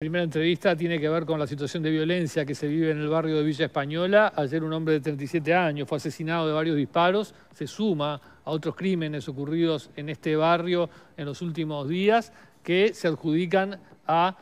La primera entrevista tiene que ver con la situación de violencia que se vive en el barrio de Villa Española. Ayer un hombre de 37 años fue asesinado de varios disparos, se suma a otros crímenes ocurridos en este barrio en los últimos días que se adjudican a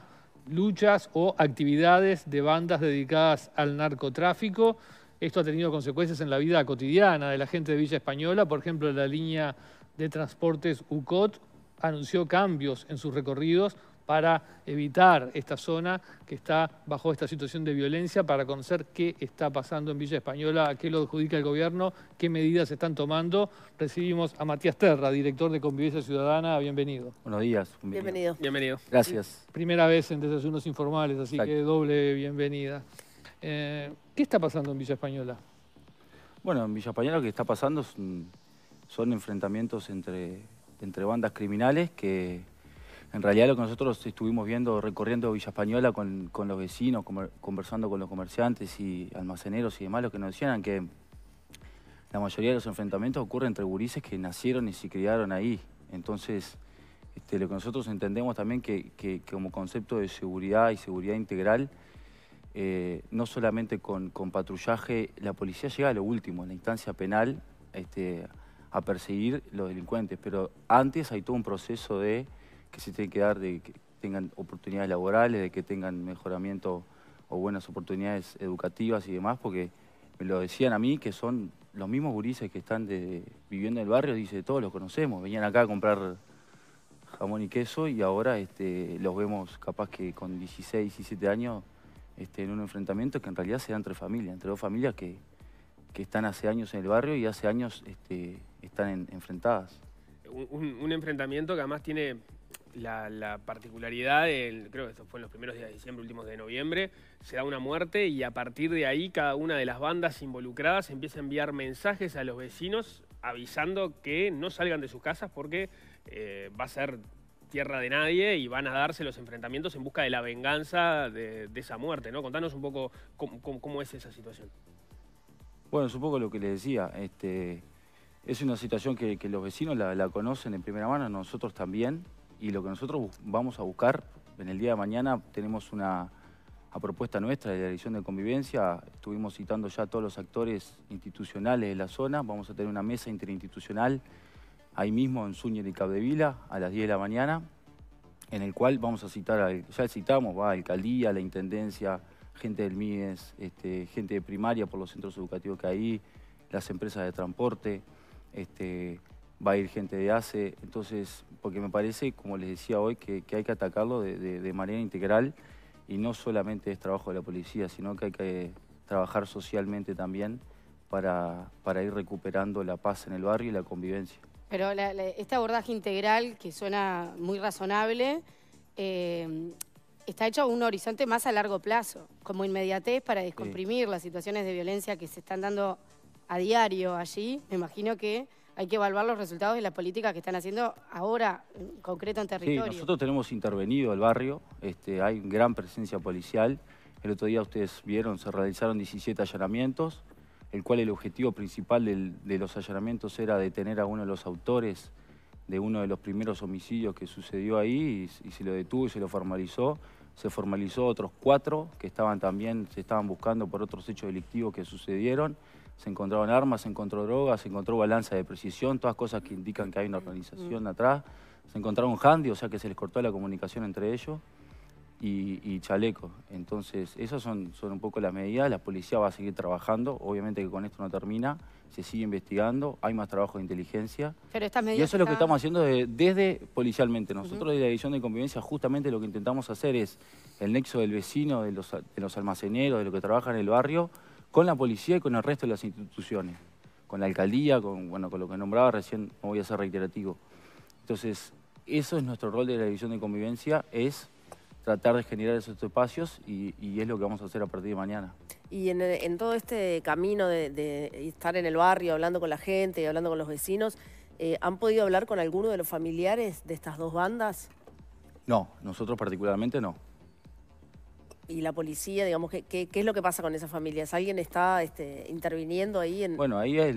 luchas o actividades de bandas dedicadas al narcotráfico. Esto ha tenido consecuencias en la vida cotidiana de la gente de Villa Española, por ejemplo, la línea de transportes UCOT anunció cambios en sus recorridos para evitar esta zona que está bajo esta situación de violencia, para conocer qué está pasando en Villa Española, a qué lo adjudica el gobierno, qué medidas están tomando. Recibimos a Matías Terra, director de Convivencia Ciudadana. Bienvenido. Buenos días. Bienvenido. Bienvenido. Gracias. Primera vez en Desayunos Informales, así que doble bienvenida. Eh, ¿Qué está pasando en Villa Española? Bueno, en Villa Española lo que está pasando son, enfrentamientos entre, entre bandas criminales que en realidad lo que nosotros estuvimos viendo, recorriendo Villa Española con, los vecinos, conversando con los comerciantes y almaceneros y demás, los que nos decían que la mayoría de los enfrentamientos ocurren entre gurises que nacieron y se criaron ahí. Entonces, este, lo que nosotros entendemos también que, que, como concepto de seguridad y seguridad integral, eh, no solamente con, con, patrullaje, la policía llega a lo último, en la instancia penal, este, a perseguir los delincuentes, pero antes hay todo un proceso de que se tiene que dar de que tengan oportunidades laborales, de que tengan mejoramiento o buenas oportunidades educativas y demás, porque me lo decían a mí que son los mismos gurises que están viviendo en el barrio, dice, todos los conocemos, venían acá a comprar jamón y queso y ahora este, los vemos capaz que con 16, 17 años este, en un enfrentamiento que en realidad se da entre familias, entre dos familias que, están hace años en el barrio y hace años este, están enfrentadas. un, enfrentamiento que además tiene la, particularidad, creo que esto fue en los primeros días de diciembre, últimos de noviembre, se da una muerte y a partir de ahí cada una de las bandas involucradas empieza a enviar mensajes a los vecinos avisando que no salgan de sus casas porque eh, va a ser tierra de nadie y van a darse los enfrentamientos en busca de la venganza de, esa muerte, ¿no? Contanos un poco cómo, es esa situación. Bueno, es un poco lo que les decía. Este, es una situación que, los vecinos la, conocen en primera mano, nosotros también y lo que nosotros vamos a buscar en el día de mañana tenemos una propuesta nuestra de la Dirección de Convivencia, estuvimos citando ya a todos los actores institucionales de la zona, vamos a tener una mesa interinstitucional ahí mismo en Zúñer y Cabdevila a las 10 de la mañana, en el cual vamos a citar, ya citamos, va a Alcaldía, la Intendencia, gente del MIES, este, gente de primaria por los centros educativos que hay, las empresas de transporte, este, va a ir gente de ACE, entonces, porque me parece, como les decía hoy, que, hay que atacarlo de, manera integral y no solamente es trabajo de la policía, sino que hay que trabajar socialmente también para, ir recuperando la paz en el barrio y la convivencia. Pero la, este abordaje integral, que suena muy razonable, eh, está hecho a un horizonte más a largo plazo, como inmediatez para descomprimir las situaciones de violencia que se están dando a diario allí. Me imagino que hay que evaluar los resultados de las políticas que están haciendo ahora, en concreto en territorio. Sí, nosotros tenemos intervenido el barrio, este, hay gran presencia policial. El otro día ustedes vieron, se realizaron 17 allanamientos, el cual el objetivo principal de los allanamientos era detener a uno de los autores de uno de los primeros homicidios que sucedió ahí y, y se lo detuvo y se lo formalizó. Se formalizó otros cuatro que estaban también, se estaban buscando por otros hechos delictivos que sucedieron se encontraron armas, se encontró drogas, se encontró balanza de precisión, todas cosas que indican que hay una organización atrás. Se encontraron handy, o sea que se les cortó la comunicación entre ellos, y, chalecos. chaleco. Entonces, esas son, son un poco las medidas. La policía va a seguir trabajando. Obviamente que con esto no termina. Se sigue investigando. Hay más trabajo de inteligencia. Pero y eso es lo que estamos haciendo desde, policialmente. Nosotros desde la División de Convivencia justamente lo que intentamos hacer es el nexo del vecino, de los, de los almaceneros, de los que trabajan en el barrio, con la policía y con el resto de las instituciones, con la alcaldía, con, bueno, con lo que nombraba recién, no voy a ser reiterativo. Entonces, eso es nuestro rol de la División de Convivencia, es tratar de generar esos espacios y, es lo que vamos a hacer a partir de mañana. Y en, todo este camino de, estar en el barrio, hablando con la gente y hablando con los vecinos, eh, ¿han podido hablar con alguno de los familiares de estas dos bandas? No, nosotros particularmente no y la policía, digamos, ¿qué, es lo que pasa con esas familias? ¿Alguien está este, interviniendo ahí? En... Bueno, ahí es...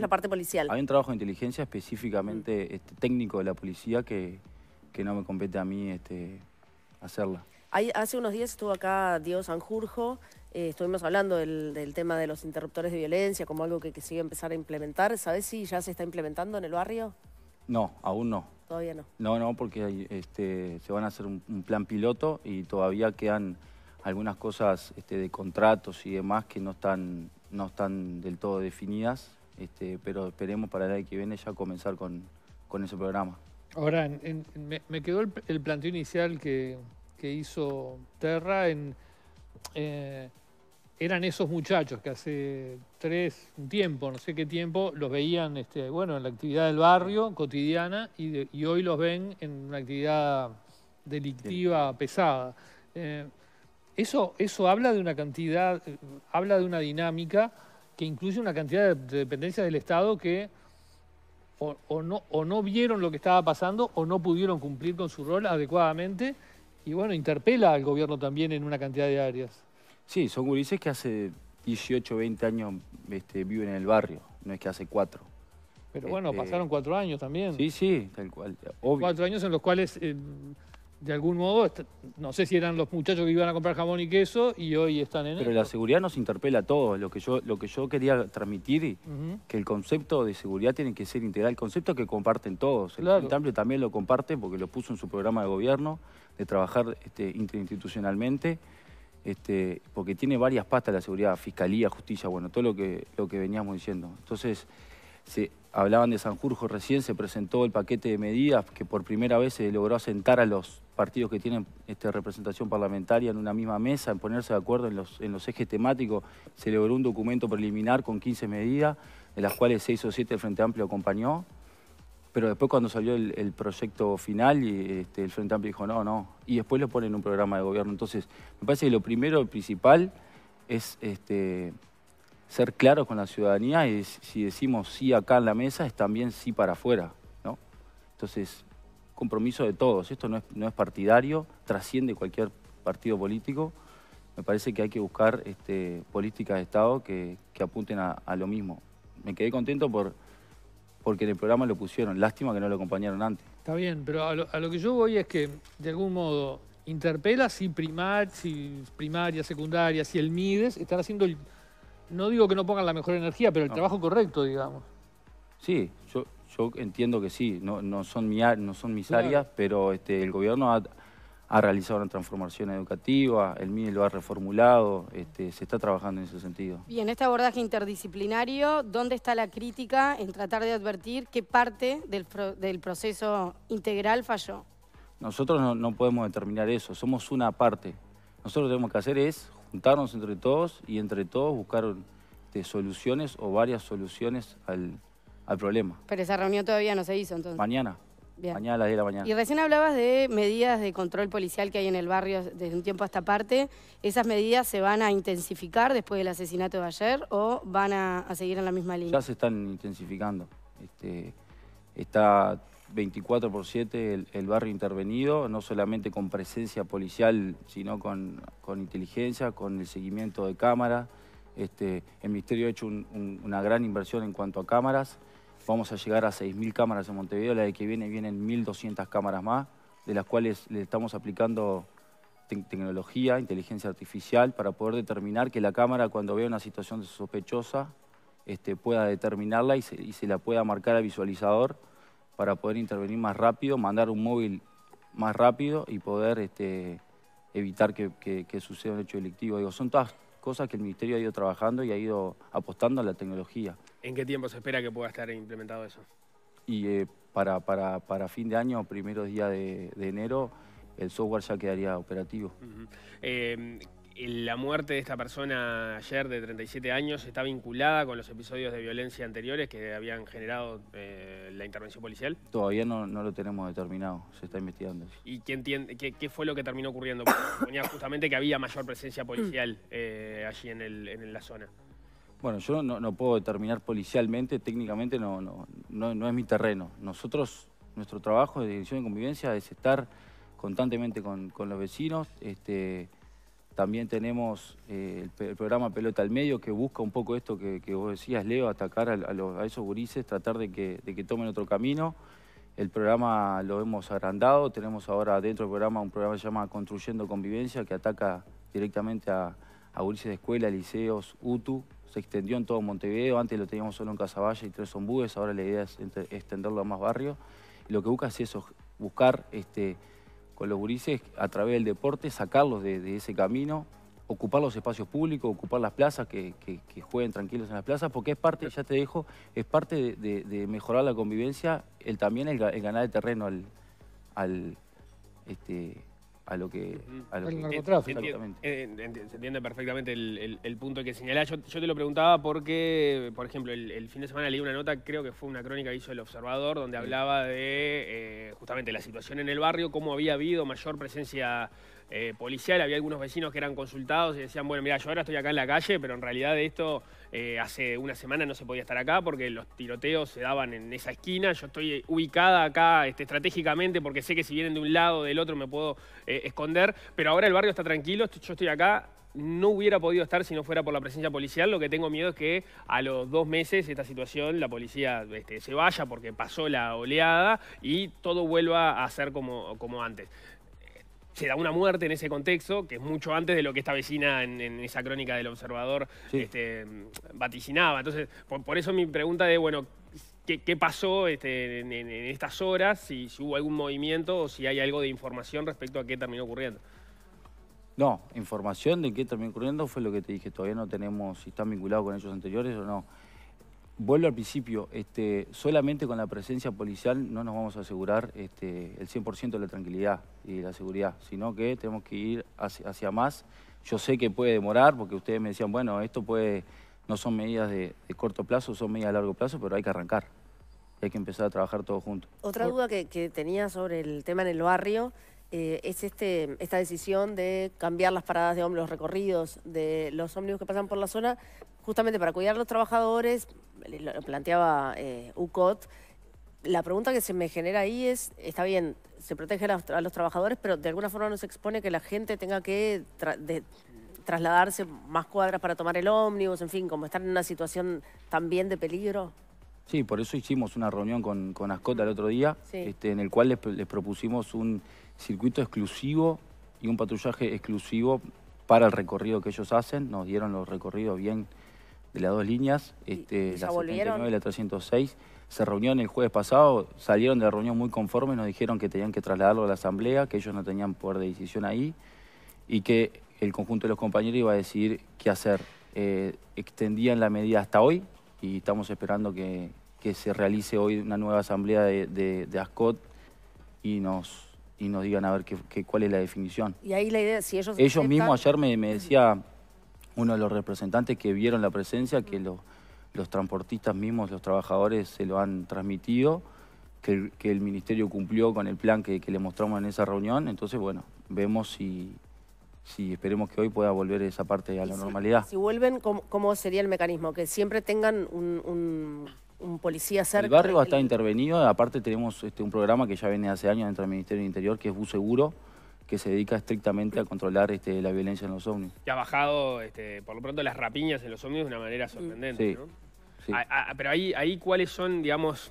la parte policial. Hay un trabajo de inteligencia específicamente mm. este, técnico de la policía que, que no me compete a mí este, hacerla. hace unos días estuvo acá Diego Sanjurjo, eh, estuvimos hablando del, tema de los interruptores de violencia como algo que, que se iba a empezar a implementar. ¿Sabes si ya se está implementando en el barrio? No, aún no. Todavía no. No, no, porque este, se van a hacer un, plan piloto y todavía quedan algunas cosas este, de contratos y demás que no están, no están del todo definidas, este, pero esperemos para el año que viene ya comenzar con, ese programa. Ahora, me, quedó el, planteo inicial que, hizo Terra en... Eh, eran esos muchachos que hace tres, un tiempo, no sé qué tiempo, los veían este, bueno, en la actividad del barrio cotidiana y, hoy los ven en una actividad delictiva pesada. Eh, eso, eso habla de una cantidad, eh, habla de una dinámica que incluye una cantidad de, dependencias del Estado que o, o, no, o no vieron lo que estaba pasando o no pudieron cumplir con su rol adecuadamente y bueno, interpela al gobierno también en una cantidad de áreas. Sí, son gurises que hace 18, 20 años este, viven en el barrio, no es que hace cuatro. Pero bueno, este, pasaron cuatro años también. Sí, sí, tal cual, obvio. Cuatro años en los cuales, eh, de algún modo, no sé si eran los muchachos que iban a comprar jamón y queso y hoy están en Pero la seguridad nos interpela a todos. Lo que yo, lo que yo quería transmitir, que el concepto de seguridad tiene que ser integral, el concepto que comparten todos. El también lo comparte porque lo puso en su programa de gobierno, de trabajar este, interinstitucionalmente. Este, porque tiene varias pastas la seguridad, fiscalía, justicia, bueno, todo lo que, lo que veníamos diciendo. Entonces, se hablaban de Sanjurjo recién, se presentó el paquete de medidas que por primera vez se logró asentar a los partidos que tienen este, representación parlamentaria en una misma mesa, en ponerse de acuerdo en los, en los ejes temáticos. Se logró un documento preliminar con 15 medidas, de las cuales 6 o 7 el Frente Amplio acompañó. Pero después cuando salió el, proyecto final, y, este, el Frente Amplio dijo no, no. Y después lo ponen en un programa de gobierno. Entonces, me parece que lo primero, el principal, es este, ser claros con la ciudadanía y si decimos sí acá en la mesa, es también sí para afuera. ¿no? Entonces, compromiso de todos. Esto no es, no es partidario, trasciende cualquier partido político. Me parece que hay que buscar este, políticas de Estado que, que apunten a lo mismo. Me quedé contento por porque en el programa lo pusieron. Lástima que no lo acompañaron antes. Está bien, pero a lo, que yo voy es que, de algún modo, interpela si, primar, si primaria, secundaria, si el MIDES están haciendo, no digo que no pongan la mejor energía, pero el trabajo correcto, digamos. Sí, yo, entiendo que sí, no, son, mis áreas, pero este, el gobierno ha ha realizado una transformación educativa, el MINE lo ha reformulado, este, se está trabajando en ese sentido. Y en este abordaje interdisciplinario, ¿dónde está la crítica en tratar de advertir qué parte del, proceso integral falló? Nosotros no, podemos determinar eso, somos una parte. Nosotros lo que tenemos que hacer es juntarnos entre todos y entre todos buscar este, soluciones o varias soluciones al, al problema. Pero esa reunión todavía no se hizo entonces. Mañana. Mañana a las 10 de la mañana. Y recién hablabas de medidas de control policial que hay en el barrio desde un tiempo a esta parte. ¿Esas medidas se van a intensificar después del asesinato de ayer o van a, seguir en la misma línea? Ya se están intensificando. Este, está 24 por 7 el, barrio intervenido, no solamente con presencia policial, sino con, inteligencia, con el seguimiento de cámaras. Este, el Ministerio ha hecho una gran inversión en cuanto a cámaras. Vamos a llegar a 6.000 cámaras en Montevideo, la de que viene vienen 1.200 cámaras más, de las cuales le estamos aplicando tecnología, inteligencia artificial, para poder determinar que la cámara cuando vea una situación sospechosa este, pueda determinarla y se, la pueda marcar al visualizador para poder intervenir más rápido, mandar un móvil más rápido y poder este, evitar que, suceda un hecho delictivo. son todas cosas que el Ministerio ha ido trabajando y ha ido apostando a la tecnología. ¿En qué tiempo se espera que pueda estar implementado eso? Y eh, para, para, para, fin de año, primeros días de, enero, el software ya quedaría operativo. Em, la muerte de esta persona ayer de 37 años está vinculada con los episodios de violencia anteriores que habían generado eh, la intervención policial? Todavía no, lo tenemos determinado, se está investigando. ¿Y qué, qué, fue lo que terminó ocurriendo? Porque suponía justamente que había mayor presencia policial eh, allí en, el, en la zona. Bueno, yo no, puedo determinar policialmente, técnicamente no, no, es mi terreno. Nosotros, nuestro trabajo de dirección de convivencia es estar constantemente con, los vecinos. Este, también tenemos eh, el, programa Pelota al Medio que busca un poco esto que, vos decías, Leo, atacar a, esos gurises, tratar de que, tomen otro camino. El programa lo hemos agrandado, tenemos ahora dentro del programa un programa que se llama Construyendo Convivencia, que ataca directamente a, a gurises de escuela, liceos, UTU, se extendió en todo Montevideo, antes lo teníamos solo en Casavalle y tres ombúes, ahora la idea es extenderlo a más barrios. Lo que busca es eso, buscar este, con los gurises a través del deporte, sacarlos de, ese camino, ocupar los espacios públicos, ocupar las plazas, que, jueguen tranquilos en las plazas, porque es parte, ya te dejo, es parte de, mejorar la convivencia, el, también el, el ganar terreno al, al este, a lo que, eh, se entiende perfectamente el, punto que señalás. Yo, te lo preguntaba porque, por ejemplo, el, fin de semana leí una nota, creo que fue una crónica que hizo El Observador, donde hablaba de eh, justamente la situación en el barrio, cómo había habido mayor presencia eh, policial. Había algunos vecinos que eran consultados y decían, bueno, mira, yo ahora estoy acá en la calle, pero en realidad esto eh, hace una semana no se podía estar acá porque los tiroteos se daban en esa esquina. Yo estoy eh, ubicada acá este, estratégicamente porque sé que si vienen de un lado o del otro me puedo esconder, pero ahora el barrio está tranquilo, yo estoy acá, no hubiera podido estar si no fuera por la presencia policial. Lo que tengo miedo es que a los dos meses esta situación, la policía este, se vaya porque pasó la oleada y todo vuelva a ser como, como antes se da una muerte en ese contexto, que es mucho antes de lo que esta vecina en, esa crónica del observador este, vaticinaba. Entonces, por, eso mi pregunta de, bueno, ¿qué, pasó este, en, estas horas? Si, hubo algún movimiento o si hay algo de información respecto a qué terminó ocurriendo. No, información de qué terminó ocurriendo fue lo que te dije, todavía no tenemos si está vinculado con hechos anteriores o no vuelvo al principio, este, solamente con la presencia policial no nos vamos a asegurar este, el 100% de la tranquilidad y la seguridad, sino que tenemos que ir hacia, más. Yo sé que puede demorar, porque ustedes me decían, bueno, esto puede, no son medidas de, corto plazo, son medidas de largo plazo, pero hay que arrancar. hay que empezar a trabajar todos juntos. Otra duda que, tenía sobre el tema en el barrio eh, es este, esta decisión de cambiar las paradas de ómnibus, recorridos de los ómnibus que pasan por la zona, justamente para cuidar a los trabajadores, lo planteaba eh, UCOT, la pregunta que se me genera ahí es, está bien, se protege a los, trabajadores, pero de alguna forma no se expone que la gente tenga que trasladarse más cuadras para tomar el ómnibus, en fin, como estar en una situación también de peligro. Sí, por eso hicimos una reunión con, con Ascota el otro día, este, en el cual les propusimos un circuito exclusivo y un patrullaje exclusivo para el recorrido que ellos hacen. Nos dieron los recorridos bien de las dos líneas, este, la 79 y la 306, se reunieron el jueves pasado, salieron de la reunión muy conformes, nos dijeron que tenían que trasladarlo a la asamblea, que ellos no tenían poder de decisión ahí y que el conjunto de los compañeros iba a decidir qué hacer. Eh, extendían la medida hasta hoy y estamos esperando que, se realice hoy una nueva asamblea de, ASCOT y nos, y nos digan a ver qué, cuál es la definición. Y ahí la idea, si ellos... Ellos mismos ayer me, me decía uno de los representantes que vieron la presencia, que los transportistas mismos, los trabajadores se lo han transmitido, que, el ministerio cumplió con el plan que, le mostramos en esa reunión. Entonces, bueno, vemos si, si esperemos que hoy pueda volver esa parte a la normalidad. Si vuelven, ¿cómo, sería el mecanismo? Que siempre tengan un... policía cerca. El barrio está intervenido, aparte tenemos este, un programa que ya viene hace años dentro del Ministerio del Interior, que es Bus Seguro, que se dedica estrictamente a controlar este, la violencia en los ovnis. Y ha bajado, este, por lo pronto, las rapiñas en los ómnibus de una manera sorprendente, pero ahí, ¿cuáles son, digamos...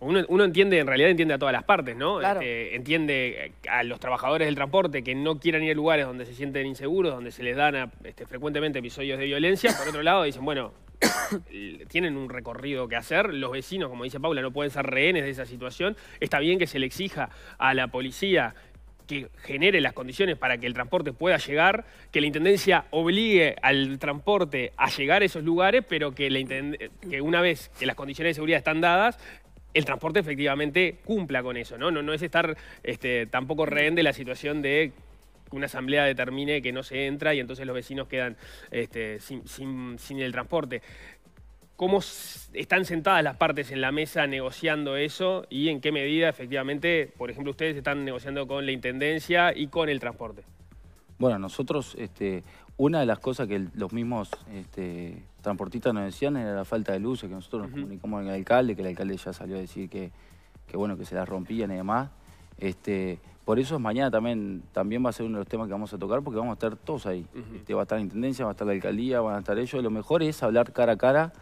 Uno, entiende, en realidad entiende a todas las partes, ¿no? Este, entiende a los trabajadores del transporte que no quieran ir a lugares donde se sienten inseguros, donde se les dan este, frecuentemente episodios de violencia. Por otro lado, dicen, bueno, tienen un recorrido que hacer. Los vecinos, como dice Paula, no pueden ser rehenes de esa situación. Está bien que se le exija a la policía que genere las condiciones para que el transporte pueda llegar, que la Intendencia obligue al transporte a llegar a esos lugares, pero que, una vez que las condiciones de seguridad están dadas, el transporte efectivamente cumpla con eso, ¿no? es estar este, tampoco rehén de la situación de una asamblea determine que no se entra y entonces los vecinos quedan este, sin el transporte cómo están sentadas las partes en la mesa negociando eso y en qué medida efectivamente, por ejemplo, ustedes están negociando con la Intendencia y con el transporte. Bueno, nosotros, este, una de las cosas que los mismos este, transportistas nos decían era la falta de luces, que nosotros nos comunicamos con el alcalde, que el alcalde ya salió a decir que, que bueno, que se las rompían y demás. Este, por eso mañana también, también va a ser uno de los temas que vamos a tocar porque vamos a estar todos ahí. va a estar la Intendencia, va a estar la Alcaldía, van a estar ellos. Lo mejor es hablar cara a cara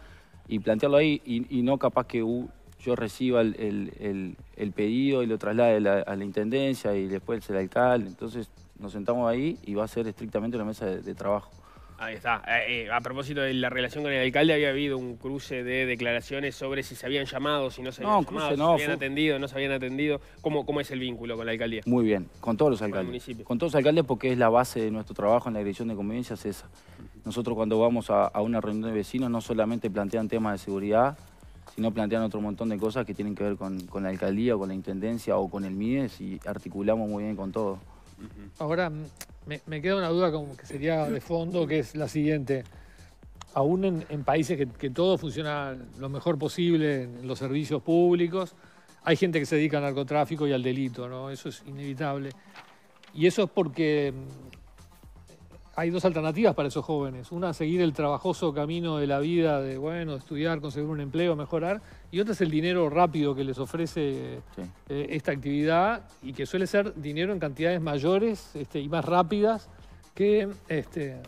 y plantearlo ahí y, no capaz que yo reciba el, pedido y lo traslade a la intendencia y después el alcalde. Entonces nos sentamos ahí y va a ser estrictamente una mesa de, trabajo. Ahí está. Eh, eh, a propósito de la relación con el alcalde, había habido un cruce de declaraciones sobre si se habían llamado, si no se habían llamado, si se habían atendido, no se habían atendido. ¿Cómo, ¿Cómo es el vínculo con la alcaldía? Muy bien, con todos los alcaldes. Con, todos los alcaldes porque es la base de nuestro trabajo en la dirección de convivencia, es esa. Nosotros cuando vamos a, una reunión de vecinos no solamente plantean temas de seguridad, sino plantean otro montón de cosas que tienen que ver con, la alcaldía, o con la intendencia o con el Mides y articulamos muy bien con todo. Ahora, me, queda una duda como que sería de fondo, que es la siguiente. Aún en, países que, que, todo funciona lo mejor posible en los servicios públicos, hay gente que se dedica al narcotráfico y al delito, ¿no? Eso es inevitable. Y eso es porque hay dos alternativas para esos jóvenes. Una, seguir el trabajoso camino de la vida, de bueno, estudiar, conseguir un empleo, mejorar. Y otra es el dinero rápido que les ofrece eh, esta actividad y que suele ser dinero en cantidades mayores este, y más rápidas que, este,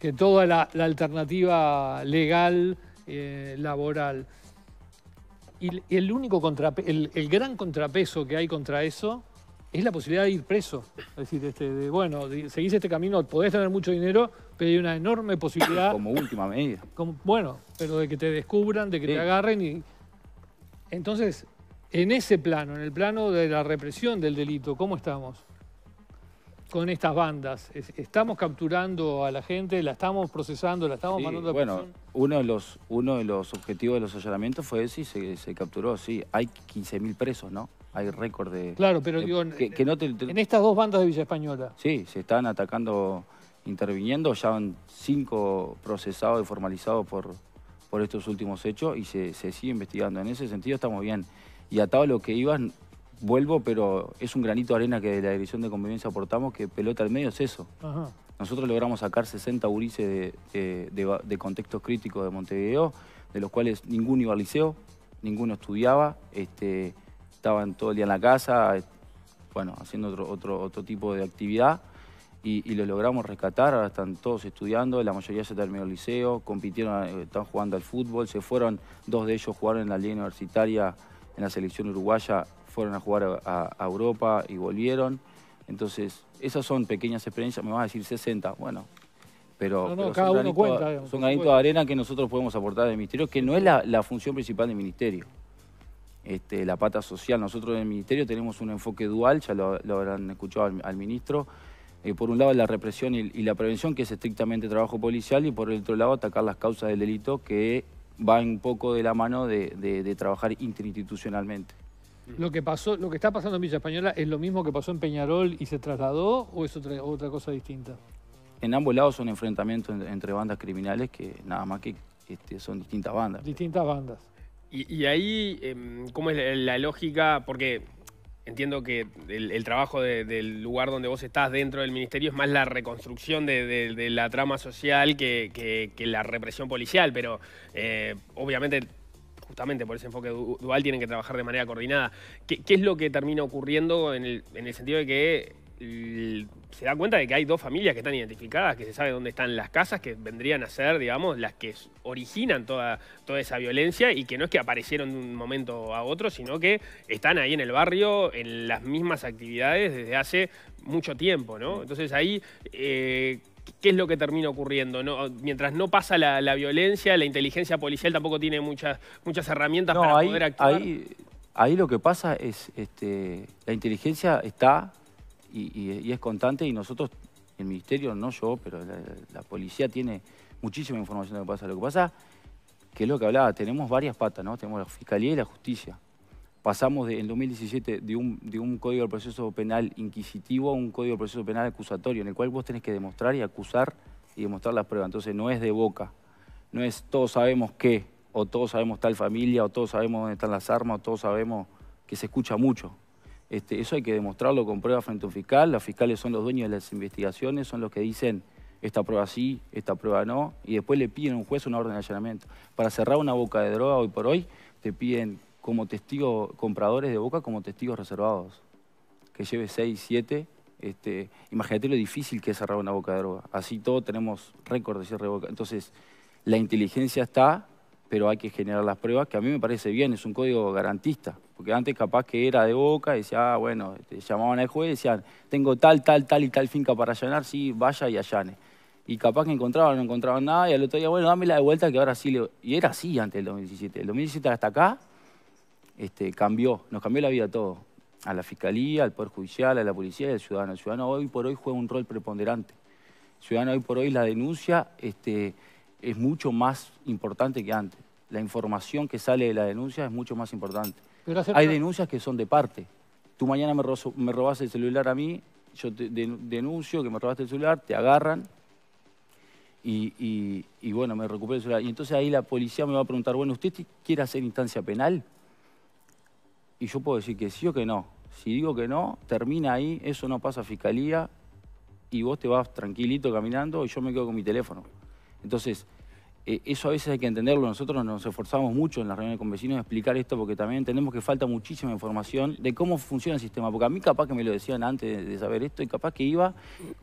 que toda la, alternativa legal, eh, laboral. Y el único contrape el gran contrapeso que hay contra eso es la posibilidad de ir preso. Es decir, este, de, bueno, seguís este camino, podés tener mucho dinero, pero hay una enorme posibilidad... Como última medida. bueno, pero de que te descubran, de que te agarren y... Entonces, en ese plano, en el plano de la represión del delito, ¿cómo estamos? Con estas bandas. ¿Estamos capturando a la gente? ¿La estamos procesando? ¿La estamos mandando a bueno, Uno de, los, uno de los objetivos de los allanamientos fue si se, se capturó, sí, hay 15.000 presos, ¿no? Hay récord de... Claro, pero digo, que, en estas dos bandas de Villa Española. Sí, se están atacando, interviniendo, ya van cinco procesados y formalizados por, por estos últimos hechos y se, sigue investigando. En ese sentido estamos bien. Y atado a lo que iban vuelvo, pero es un granito de arena que de la Dirección de Convivencia aportamos, que pelota al medio es eso. Nosotros logramos sacar 60 gurises de, contextos críticos de Montevideo, de los cuales ninguno iba al liceo, ninguno estudiaba. Este, estaban todo el día en la casa, eh, bueno, haciendo otro, otro, otro tipo de actividad. Y, los lo logramos rescatar, ahora están todos estudiando, la mayoría se terminó el liceo, compitieron, eh, están jugando al fútbol, se fueron, dos de ellos jugaron en la liga universitaria, en la selección uruguaya, fueron a jugar a, Europa y volvieron. Entonces, esas son pequeñas experiencias, me vas a decir 60, bueno, pero, cada son uno de arena que nosotros podemos aportar del ministerio, que no es la función principal del ministerio. Este, la pata social. Nosotros en el Ministerio tenemos un enfoque dual, ya lo, habrán escuchado al, ministro. Eh, por un lado la represión y, la prevención, que es estrictamente trabajo policial, y por el otro lado atacar las causas del delito, que va un poco de la mano de, trabajar interinstitucionalmente. Lo que pasó, lo que está pasando en Villa Española es lo mismo que pasó en Peñarol y se trasladó o es otra, otra cosa distinta? En ambos lados son enfrentamientos entre bandas criminales que nada más que este, son distintas bandas. Distintas bandas. Y, ahí, em, ¿cómo es la, lógica? Porque entiendo que el, trabajo del lugar donde vos estás dentro del ministerio es más la reconstrucción de, la trama social que, la represión policial, pero eh, obviamente justamente por ese enfoque dual tienen que trabajar de manera coordinada. ¿Qué, es lo que termina ocurriendo en el sentido de que se da cuenta de que hay dos familias que están identificadas, que se sabe dónde están las casas, que vendrían a ser, digamos, las que originan toda, toda esa violencia y que no es que aparecieron de un momento a otro, sino que están ahí en el barrio, en las mismas actividades desde hace mucho tiempo, ¿no? Mm. Entonces ahí... Eh, ¿Qué es lo que termina ocurriendo? ¿No? Mientras no pasa la, violencia, la inteligencia policial tampoco tiene muchas, muchas herramientas para poder actuar. Ahí, ahí lo que pasa es, este, la inteligencia está y, es constante y nosotros, el ministerio, no yo, pero la, policía tiene muchísima información de lo que pasa. Lo que pasa, que es lo que hablaba, tenemos varias patas, ¿no? Tenemos la fiscalía y la justicia. Pasamos de, en 2017 de un, de un código del proceso penal inquisitivo a un código de proceso penal acusatorio, en el cual vos tenés que demostrar y acusar y demostrar las pruebas. Entonces no es de boca, no es todos sabemos qué, o todos sabemos tal familia, o todos sabemos dónde están las armas, o todos sabemos que se escucha mucho. Este, eso hay que demostrarlo con pruebas frente a un fiscal. Los fiscales son los dueños de las investigaciones, son los que dicen esta prueba sí, esta prueba no, y después le piden a un juez una orden de allanamiento. Para cerrar una boca de droga hoy por hoy, te piden como testigos, compradores de boca como testigos reservados, que lleve seis, siete... Este, imagínate lo difícil que es cerrar una boca de droga. Así todo tenemos récord de cierre de boca. Entonces, la inteligencia está, pero hay que generar las pruebas, que a mí me parece bien, es un código garantista. Porque antes capaz que era de boca, decía, ah, bueno, este, llamaban al juez, y decían, tengo tal, tal, tal y tal finca para allanar, sí, vaya y allane. Y capaz que encontraban, no encontraban nada, y al otro día, bueno, dámela de vuelta que ahora sí le... Y era así antes del 2017. El 2017 hasta acá este, cambió, nos cambió la vida a todos. A la fiscalía, al Poder Judicial, a la policía y al ciudadano. El ciudadano hoy por hoy juega un rol preponderante. El ciudadano hoy por hoy la denuncia este, es mucho más importante que antes. La información que sale de la denuncia es mucho más importante. Hay denuncias que son de parte. Tú mañana me, robaste el celular a mí, yo te denuncio que me robaste el celular, te agarran y, bueno, me recupero el celular. Y entonces ahí la policía me va a preguntar, bueno, ¿usted quiere hacer instancia penal? Y yo puedo decir que sí o que no. Si digo que no, termina ahí, eso no pasa a fiscalía y vos te vas tranquilito caminando y yo me quedo con mi teléfono. Entonces, eh, eso a veces hay que entenderlo. Nosotros nos esforzamos mucho en las reuniones con vecinos a explicar esto porque también tenemos que falta muchísima información de cómo funciona el sistema. Porque a mí capaz que me lo decían antes de, saber esto y capaz que iba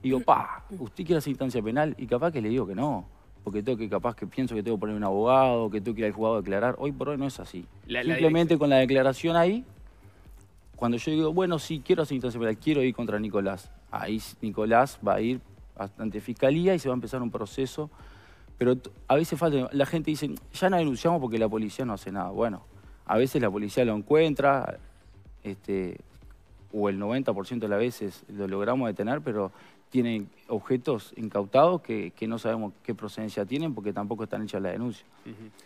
y digo, pa, usted quiere hacer instancia penal y capaz que le digo que no porque tengo que capaz que pienso que tengo que poner un abogado, que tengo que ir al juzgado a declarar. Hoy por hoy no es así. Simplemente con la declaración ahí, cuando yo digo, bueno, sí, quiero hacer instancia penal, quiero ir contra Nicolás, ahí Nicolás va a ir ante fiscalía y se va a empezar un proceso pero a veces falta, la gente dice, ya no denunciamos porque la policía no hace nada. Bueno, a veces la policía lo encuentra, este, o el 90% de las veces lo logramos detener, pero tienen objetos incautados que, no sabemos qué procedencia tienen porque tampoco están hechas las denuncias.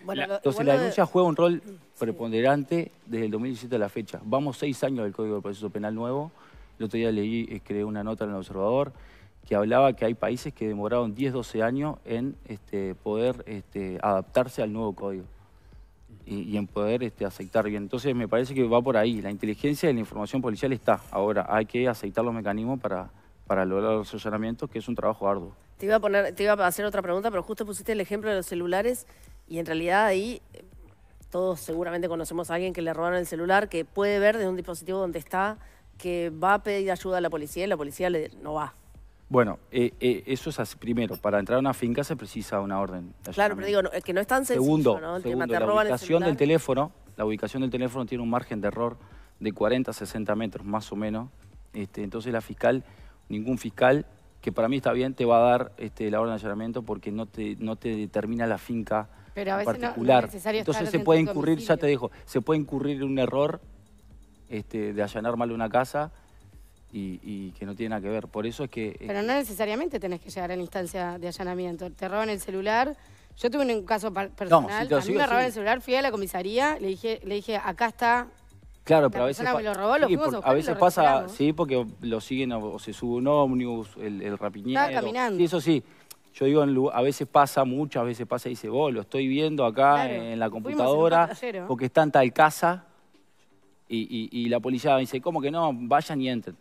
entonces la denuncia juega un rol preponderante desde el 2017 a la fecha. Vamos seis años del Código de Proceso Penal Nuevo. El otro día leí, creé una nota en el observador que hablaba que hay países que demoraron 10, 12 años en este, poder este, adaptarse al nuevo código y, en poder este, aceptar bien. Entonces me parece que va por ahí. La inteligencia y la información policial está. Ahora hay que aceptar los mecanismos para, para lograr los allanamientos, que es un trabajo arduo. Te iba, a poner, te iba a hacer otra pregunta, pero justo pusiste el ejemplo de los celulares y en realidad ahí eh, todos seguramente conocemos a alguien que le robaron el celular, que puede ver desde un dispositivo donde está, que va a pedir ayuda a la policía y la policía le, no va. Bueno, eh, eh, eso es así. Primero, para entrar a una finca se precisa una orden. Claro, pero digo, que no es tan sencillo, segundo, El tema, te la ubicación del teléfono, la ubicación del teléfono tiene un margen de error de 40 a 60 metros, más o menos. Este, entonces la fiscal, ningún fiscal, que para mí está bien, te va a dar este, la orden de allanamiento porque no te, no te determina la finca pero a particular. entonces se puede incurrir, ya te digo, se puede incurrir un error este, de allanar mal una casa y, que no tiene nada que ver. Por eso es que... Pero no necesariamente tenés que llegar a la instancia de allanamiento. Te roban el celular. Yo tuve un caso personal. a mí me robaron el celular, fui a la comisaría, le dije, le dije acá está... Claro, pero a veces... lo robó, a, veces pasa, sí, porque lo siguen o, se sube un ómnibus, el, el rapiñero. Estaba caminando. Sí, eso sí. Yo digo, a veces pasa, muchas veces pasa y dice, vos lo estoy viendo acá en la computadora porque está en tal casa y, y, y la policía me dice, ¿cómo que no? Vayan y entren.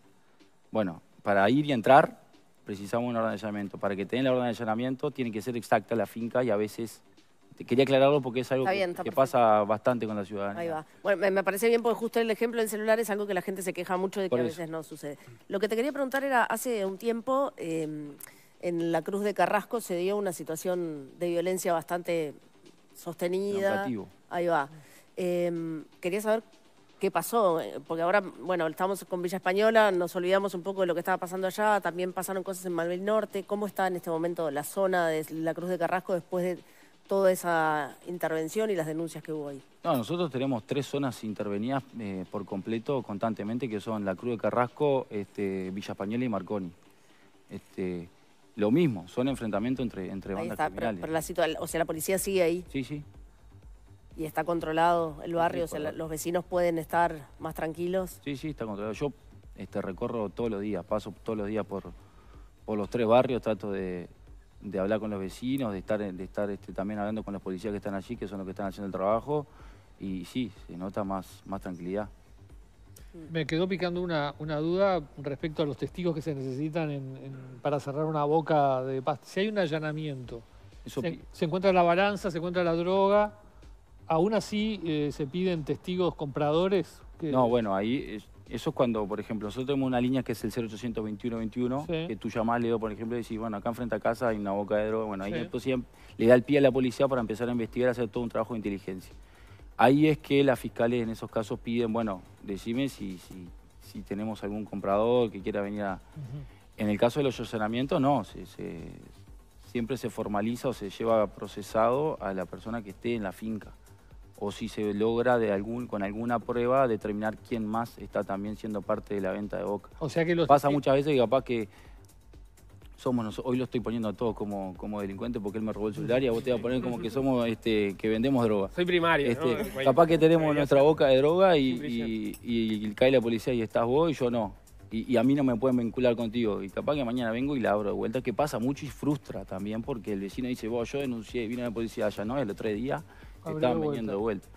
Bueno, para ir y entrar precisamos un orden de allanamiento. Para que tengan el ordenamiento orden de allanamiento tiene que ser exacta la finca y a veces... Quería aclararlo porque es algo que, pasa bastante con la ciudadanía. Ahí va. Bueno, me parece bien porque justo el ejemplo del celular es algo que la gente se queja mucho de que a veces no sucede. Lo que te quería preguntar era, hace un tiempo... Em, en la Cruz de Carrasco se dio una situación de violencia bastante sostenida. Ahí va. Em, quería saber qué pasó, porque ahora, bueno, estamos con Villa Española, nos olvidamos un poco de lo que estaba pasando allá, también pasaron cosas en Malvin Norte, ¿cómo está en este momento la zona de la Cruz de Carrasco después de toda esa intervención y las denuncias que hubo ahí? No, nosotros tenemos tres zonas intervenidas eh, por completo constantemente, que son la Cruz de Carrasco, este, Villa Española y Marconi. Este, lo mismo, son enfrentamientos entre, entre bandas Pero, la o sea, la policía sigue ahí. Sí, sí, y está controlado el barrio, sea, los vecinos pueden estar más tranquilos. Sí, sí, está controlado. Yo este, recorro todos los días, paso todos los días por, los tres barrios, trato de, hablar con los vecinos, de estar, de estar este, también hablando con los policías que están allí, que son los que están haciendo el trabajo, y sí, se nota más, tranquilidad. Mm. Me quedó picando una, duda respecto a los testigos que se necesitan para cerrar una boca de paz. Si hay un allanamiento, se encuentra la balanza, se encuentra la droga, aún así eh, se piden testigos compradores. No, bueno, ahí eso es cuando, por ejemplo, nosotros tenemos una línea que es el 082121, que tú llamás, Leo, por ejemplo, y decís, bueno, acá enfrente a casa hay una boca de droga. Bueno, ahí entonces le da el pie a la policía para empezar a investigar, hacer todo un trabajo de inteligencia. Ahí es que las fiscales en esos casos piden, bueno, decime si, si, tenemos algún comprador que quiera venir a... En el caso de los allanamientos, no, siempre se formaliza o se lleva procesado a la persona que esté en la finca o si se logra con alguna prueba determinar quién más está también siendo parte de la venta de Boca. O sea que Pasa muchas veces que capaz que somos nosotros, hoy lo estoy poniendo a todos como, como delincuente porque él me robó el celular y vos te va a poner como que somos este, que vendemos droga. Soy primario. Este, capaz que tenemos nuestra boca de droga y, cae la policía y estás vos y yo no. Y, a mí no me pueden vincular contigo. Y capaz que mañana vengo y la abro de vuelta, que pasa mucho y frustra también porque el vecino dice, vos, yo denuncié, vino la policía allá, ¿no? El tres día estaban viniendo de vuelta.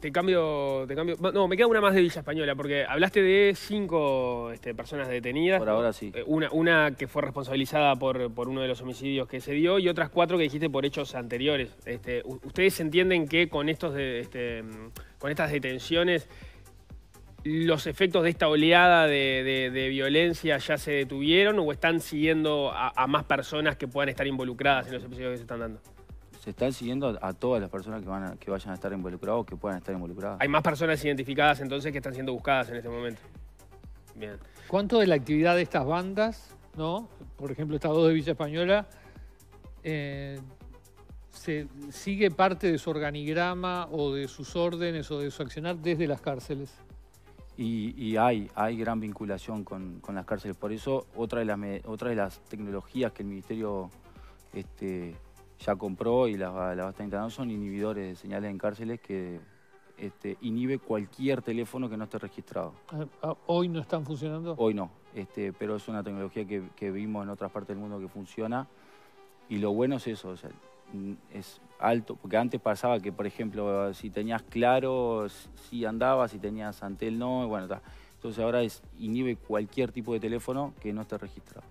Te cambio, cambio. No, me queda una más de Villa Española, porque hablaste de cinco este, personas detenidas. Por ahora sí. Eh, una, que fue responsabilizada por, uno de los homicidios que se dio y otras cuatro que dijiste por hechos anteriores. Este, ¿Ustedes entienden que con, estos este, con estas detenciones los efectos de esta oleada de, violencia ya se detuvieron o están siguiendo a, a más personas que puedan estar involucradas en los episodios que se están dando? se están siguiendo a, todas las personas que, vayan a estar involucradas o que puedan estar involucradas. Hay más personas identificadas entonces que están siendo buscadas en este momento. Bien. ¿Cuánto de la actividad de estas bandas, no? Por ejemplo, estas dos de Villa Española, eh, se sigue parte de su organigrama o de sus órdenes o de su accionar desde las cárceles. Y, hay, hay gran vinculación con, las cárceles. Por eso otra de las, de las tecnologías que el Ministerio este, ya compró y las, las va a estar son inhibidores de señales en cárceles que este, inhibe cualquier teléfono que no esté registrado. Ah, ah, ¿Hoy no están funcionando? Hoy no, este, pero es una tecnología que, que, vimos en otras partes del mundo que funciona y lo bueno es eso, es alto, porque antes pasaba que, por ejemplo, si tenías claro, si andaba. si tenías Antel no, bueno, entonces ahora es, inhibe cualquier tipo de teléfono que no esté registrado.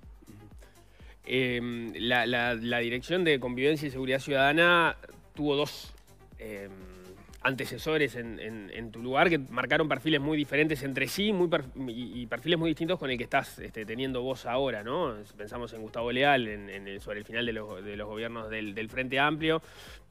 Em, la, Dirección de Convivencia y Seguridad Ciudadana tuvo dos em, antecesores en, tu lugar que marcaron perfiles muy diferentes entre sí muy y, perfiles muy distintos con el que estás este, teniendo vos ahora, ¿no? Pensamos en Gustavo Leal sobre el final de los, gobiernos del, del, Frente Amplio,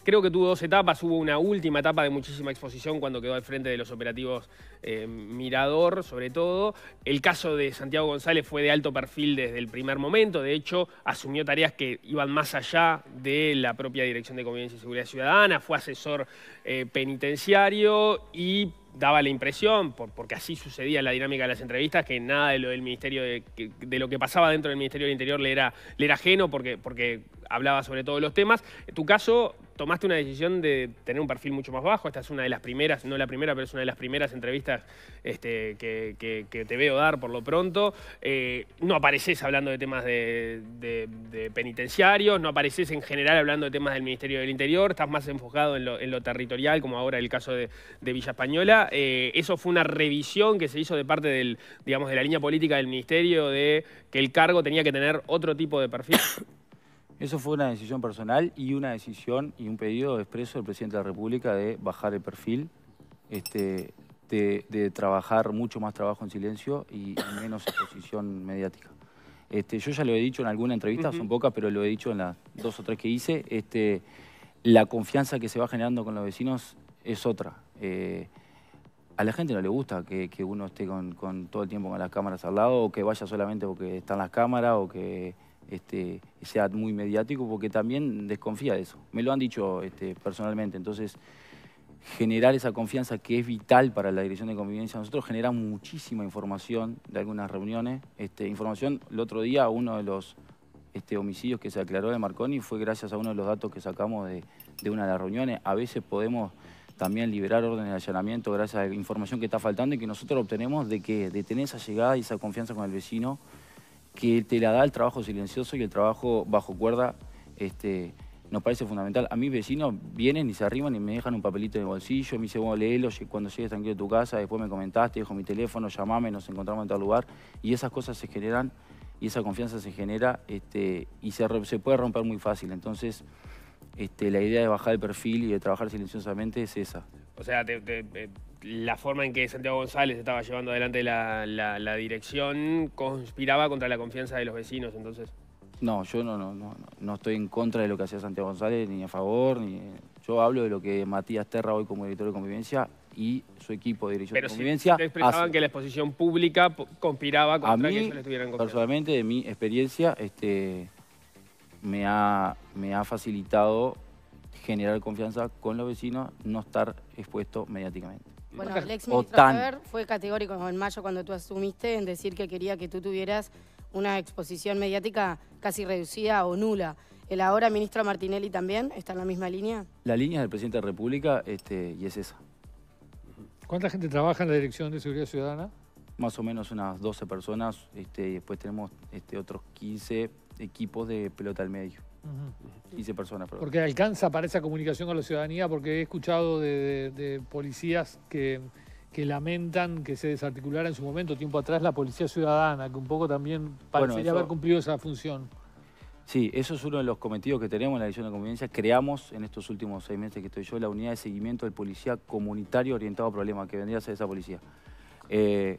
Creo que tuvo dos etapas, hubo una última etapa de muchísima exposición cuando quedó al frente de los operativos eh, Mirador, sobre todo. El caso de Santiago González fue de alto perfil desde el primer momento, de hecho asumió tareas que iban más allá de la propia Dirección de Convivencia y Seguridad Ciudadana, fue asesor eh, penitenciario y daba la impresión, por, porque así sucedía la dinámica de las entrevistas, que nada de lo del Ministerio de, lo que pasaba dentro del Ministerio del Interior le era, le era ajeno porque, porque hablaba sobre todos los temas. tu caso tomaste una decisión de tener un perfil mucho más bajo. Esta es una de las primeras, no la primera, pero es una de las primeras entrevistas este, que, te veo dar por lo pronto. Eh, no apareces hablando de temas de, penitenciarios, no apareces en general hablando de temas del Ministerio del Interior, estás más enfocado en lo, territorial, como ahora el caso de, Villa Española. Eh, eso fue una revisión que se hizo de parte del, digamos, de la línea política del Ministerio de que el cargo tenía que tener otro tipo de perfil. Eso fue una decisión personal y una decisión y un pedido expreso del presidente de la República de bajar el perfil, este, de, trabajar mucho más trabajo en silencio y menos exposición mediática. Este, yo ya lo he dicho en alguna entrevista, son pocas, pero lo he dicho en las dos o tres que hice. Este, la confianza que se va generando con los vecinos es otra. Eh, a la gente no le gusta que, uno esté con, con todo el tiempo con las cámaras al lado o que vaya solamente porque están las cámaras o que este, sea muy mediático, porque también desconfía de eso. Me lo han dicho este, personalmente, entonces generar esa confianza que es vital para la dirección de convivencia. Nosotros generamos muchísima información de algunas reuniones. Este, información, el otro día uno de los este, homicidios que se aclaró de Marconi fue gracias a uno de los datos que sacamos de, una de las reuniones. A veces podemos también liberar órdenes de allanamiento gracias a la información que está faltando y que nosotros obtenemos de que de tener esa llegada y esa confianza con el vecino que te la da el trabajo silencioso y el trabajo bajo cuerda este, nos parece fundamental. A mis vecinos vienen y se arriman y me dejan un papelito en el bolsillo, me dicen, bueno, léelo, cuando llegues tranquilo a tu casa, después me comentaste, dejo mi teléfono, llamame, nos encontramos en tal lugar. Y esas cosas se generan y esa confianza se genera este, y se, puede romper muy fácil. Entonces, este, la idea de bajar el perfil y de trabajar silenciosamente es esa. O sea, eh, la forma en que Santiago González estaba llevando adelante la, dirección conspiraba contra la confianza de los vecinos, entonces. No, yo no, no, no, no estoy en contra de lo que hacía Santiago González, ni a favor, ni. Yo hablo de lo que Matías Terra hoy como director de convivencia y su equipo de dirección de convivencia. Pero si expresaban que la exposición pública conspiraba contra que ellos le estuvieran confianza. Personalmente, de mi experiencia, este, me ha, me ha facilitado generar confianza con los vecinos, no estar expuesto mediáticamente. Bueno, el ministro Faber fue categórico en mayo cuando tú asumiste en decir que quería que tú tuvieras una exposición mediática casi reducida o nula. ¿El ahora ministro Martinelli también está en la misma línea? La línea es del presidente de la República este, y es esa. ¿Cuánta gente trabaja en la Dirección de Seguridad Ciudadana? Más o menos unas 12 personas. Este, después tenemos este, otros 15 equipos de pelota al medio. 15 personas, Porque alcanza para esa comunicación con la ciudadanía, porque he escuchado de, policías que, lamentan que se desarticulara en su momento, tiempo atrás, la policía ciudadana, que un poco también parecería haber cumplido esa función. Sí, eso es uno de los cometidos que tenemos en la edición de Convivencia. Creamos en estos últimos seis meses que estoy yo la unidad de seguimiento del policía comunitario orientado a problemas, que vendría a ser esa policía. Eh,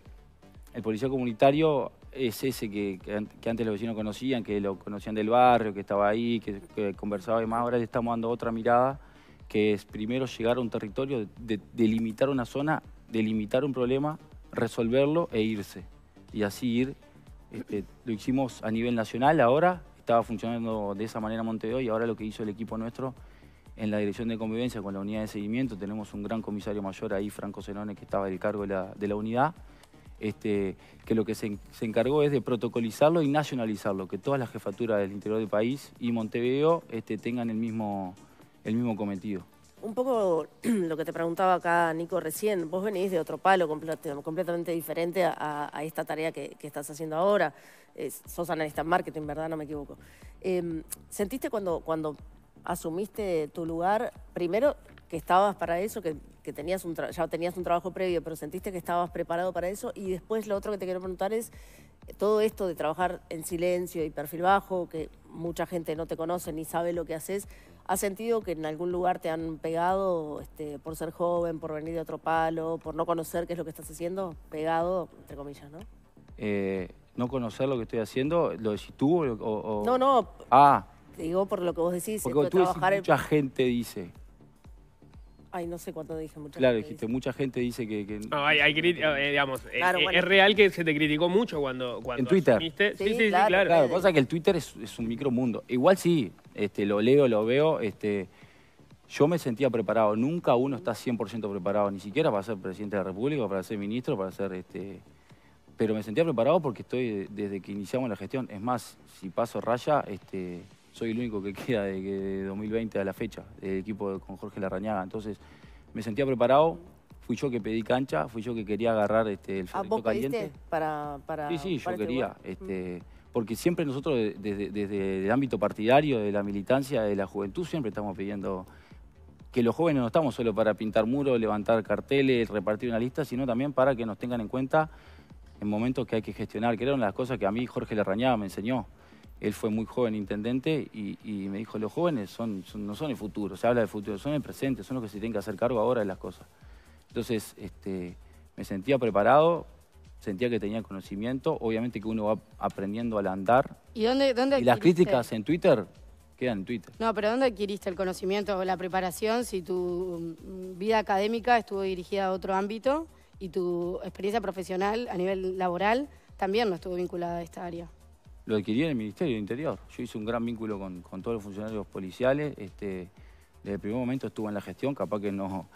el policía comunitario es ese que, antes los vecinos conocían, que lo conocían del barrio, que estaba ahí, que, conversaba y más. Ahora le estamos dando otra mirada, que es primero llegar a un territorio, delimitar una zona, delimitar un problema, resolverlo e irse. Y así ir. Este, lo hicimos a nivel nacional ahora, estaba funcionando de esa manera Montevideo y ahora lo que hizo el equipo nuestro en la dirección de convivencia con la unidad de seguimiento, tenemos un gran comisario mayor ahí, Franco Zenone, que estaba del cargo de la unidad este, que lo que se, se, encargó es de protocolizarlo y nacionalizarlo, que todas las jefaturas del interior del país y Montevideo este, tengan el mismo, el mismo cometido. Un poco lo que te preguntaba acá, Nico, recién, vos venís de otro palo completamente diferente a, esta tarea que, que, estás haciendo ahora. sos analista en marketing, ¿verdad? No me equivoco. Em, ¿Sentiste cuando, cuando asumiste tu lugar, primero que estabas para eso, que que tenías un ya tenías un trabajo previo, pero sentiste que estabas preparado para eso. Y después lo otro que te quiero preguntar es eh, todo esto de trabajar en silencio y perfil bajo, que mucha gente no te conoce ni sabe lo que haces. ¿Has sentido que en algún lugar te han pegado este, por ser joven, por venir de otro palo, por no conocer qué es lo que estás haciendo? Pegado, entre comillas, ¿no? Eh, no conocer lo que estoy haciendo, ¿lo decís tú? O, No, no. Ah. digo por lo que vos decís. Porque tú mucha gente dice. Ay, no sé cuánto dije, mucha Claro, dijiste, mucha gente dice que... No, hay, hay eh, digamos, eh, eh, es real que se te criticó mucho cuando, En Twitter. Sí, sí, sí, claro. claro, pasa que el Twitter es, un micromundo. Igual sí, este, lo leo, lo veo, este, yo me sentía preparado. Nunca uno está 100% preparado, ni siquiera para ser presidente de la República, para ser ministro, para ser... Este, pero me sentía preparado porque estoy desde que iniciamos la gestión. Es más, si paso raya, este, soy el único que queda de, 2020 a la fecha, del equipo con Jorge Larrañaga. Entonces me sentía preparado, fui yo que pedí cancha, fui yo que quería agarrar este, el ah, ferrito caliente. ¿vos caliente. Para, para, sí, sí, yo este quería. Mm. Este, porque siempre nosotros desde, desde, el ámbito partidario, de la militancia, de la juventud, siempre estamos pidiendo que los jóvenes no estamos solo para pintar muros, levantar carteles, repartir una lista, sino también para que nos tengan en cuenta en momentos que hay que gestionar, que eran las cosas que a mí Jorge Larrañaga me enseñó él fue muy joven intendente y, me dijo, los jóvenes son, no son el futuro, se habla del futuro, son el presente, son los que se tienen que hacer cargo ahora de las cosas. Entonces, este, me sentía preparado, sentía que tenía conocimiento, obviamente que uno va aprendiendo al andar. ¿Y dónde, dónde Y las críticas en Twitter quedan en Twitter. No, pero ¿dónde adquiriste el conocimiento o la preparación si tu mm, vida académica estuvo dirigida a otro ámbito y tu experiencia profesional a nivel laboral también no estuvo vinculada a esta área? lo adquirí en el Ministerio de Interior. Yo hice un gran vínculo con, todos los funcionarios policiales. Este, desde el primer momento estuve en la gestión, capaz que no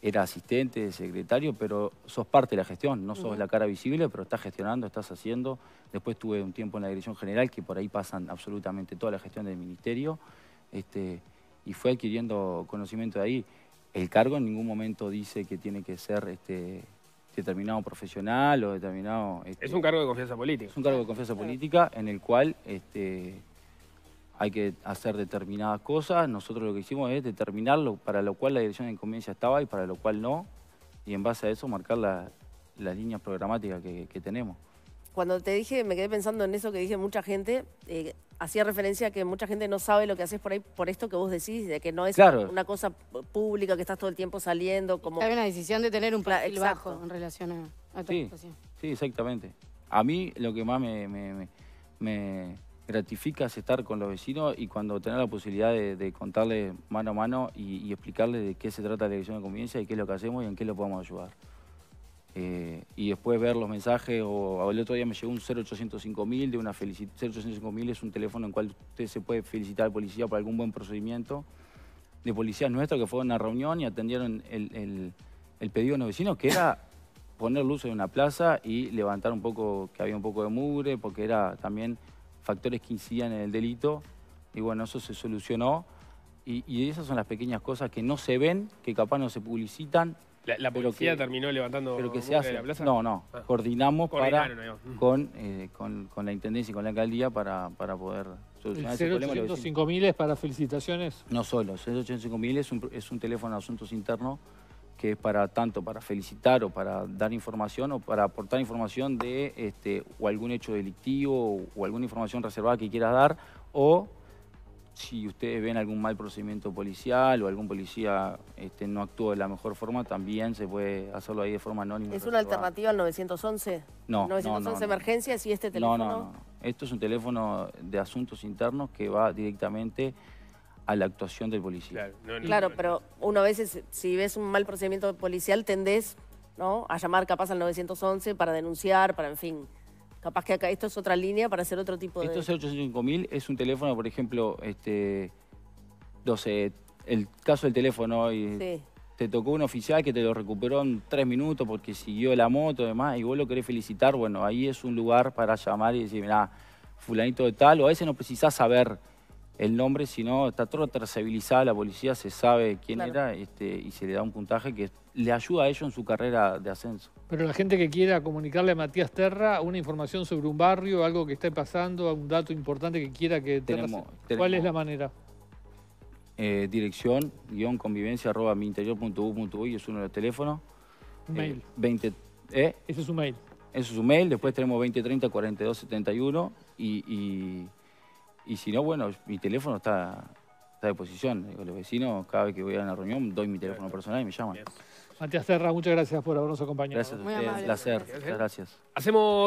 era asistente, secretario, pero sos parte de la gestión, no sos la cara visible, pero estás gestionando, estás haciendo. Después tuve un tiempo en la dirección general, que por ahí pasan absolutamente toda la gestión del ministerio, este, y fue adquiriendo conocimiento de ahí. El cargo en ningún momento dice que tiene que ser este, determinado profesional o determinado... Este, es un cargo de confianza política. Es un cargo de confianza política en el cual este, hay que hacer determinadas cosas. Nosotros lo que hicimos es determinar para lo cual la dirección de inconveniencia estaba y para lo cual no. Y en base a eso marcar las líneas programáticas que, tenemos cuando te dije, me quedé pensando en eso que dije mucha gente, eh, hacía referencia a que mucha gente no sabe lo que haces por ahí, por esto que vos decís, de que no es una cosa pública, que estás todo el tiempo saliendo. como Hay una decisión de tener un perfil bajo en relación a, tu situación. Sí, exactamente. A mí lo que más me, gratifica es estar con los vecinos y cuando tener la posibilidad de, contarles mano a mano y, y, explicarles de qué se trata la dirección de convivencia y qué es lo que hacemos y en qué lo podemos ayudar. Eh, y después ver los mensajes, o el otro día me llegó un 0805.000 de una felicitación, 0805.000 es un teléfono en el cual usted se puede felicitar al policía por algún buen procedimiento, de policías nuestros que fueron a una reunión y atendieron el, pedido de los vecinos, que era poner luz en una plaza y levantar un poco, que había un poco de mugre, porque era también factores que incidían en el delito, y bueno, eso se solucionó, y esas son las pequeñas cosas que no se ven, que capaz no se publicitan, la, policía terminó levantando pero que se hace, la plaza. No, no. Ah. Coordinamos mm. eh, con, con, la intendencia y con la alcaldía para, para poder solucionar el ese mil es para felicitaciones? No solo. 085 mil es un, es un teléfono de asuntos internos que es para tanto para felicitar o para dar información o para aportar información de este, o algún hecho delictivo o, o alguna información reservada que quieras dar o si ustedes ven algún mal procedimiento policial o algún policía este, no actúa de la mejor forma, también se puede hacerlo ahí de forma anónima. ¿Es una alternativa al 911? No. 911 no, no, emergencias y este teléfono. No, no, no. Esto es un teléfono de asuntos internos que va directamente a la actuación del policía. Claro, pero uno a veces, si ves un mal procedimiento policial tendés ¿no? a llamar capaz al 911 para denunciar, para en fin. Capaz que acá esto es otra línea para hacer otro tipo de... Esto es 85000, es un teléfono, por ejemplo, este, 12, el caso del teléfono hoy, te tocó un oficial que te lo recuperó en tres minutos porque siguió la moto y demás, y vos lo querés felicitar, bueno, ahí es un lugar para llamar y decir, mira fulanito de tal, o a veces no precisás saber el nombre, si no, está todo trazabilizado, la policía se sabe quién era este, y se le da un puntaje que le ayuda a ello en su carrera de ascenso. Pero la gente que quiera comunicarle a Matías Terra una información sobre un barrio, algo que esté pasando, algún dato importante que quiera que tenemos, ¿Cuál es la manera? Eh, dirección guión convivencia arroba miinterior.u.uy es uno de los teléfonos. Eh, ¿eh? Mail. Ese es su mail. Eso es su mail. Después tenemos 2030 4271 y, y y si no, bueno, mi teléfono está, está a disposición. los vecinos, cada vez que voy a una reunión, doy mi teléfono personal y me llaman. Matías Terra, muchas gracias por habernos acompañado. Gracias a ustedes. Placer. gracias. Hacemos...